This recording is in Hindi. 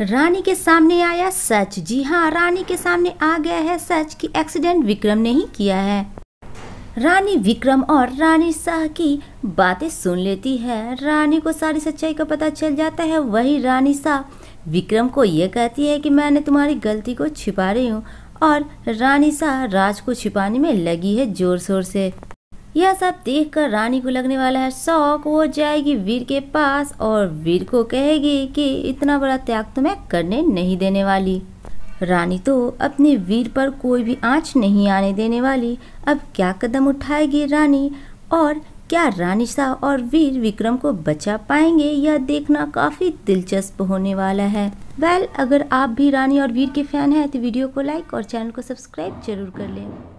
रानी के सामने आया सच जी हाँ रानी के सामने आ गया है सच कि एक्सीडेंट विक्रम ने ही किया है रानी विक्रम और रानी शाह की बातें सुन लेती है रानी को सारी सच्चाई का पता चल जाता है वही रानी शाह विक्रम को यह कहती है कि मैंने तुम्हारी गलती को छिपा रही हूँ और रानी शाह राज को छिपाने में लगी है जोर शोर से यह सब देखकर रानी को लगने वाला है शौक वो जाएगी वीर के पास और वीर को कहेगी कि इतना बड़ा त्याग तो मैं करने नहीं देने वाली रानी तो अपने वीर पर कोई भी आंच नहीं आने देने वाली अब क्या कदम उठाएगी रानी और क्या रानी शाह और वीर विक्रम को बचा पाएंगे यह देखना काफ़ी दिलचस्प होने वाला है वेल well, अगर आप भी रानी और वीर के फैन हैं तो वीडियो को लाइक और चैनल को सब्सक्राइब जरूर कर लें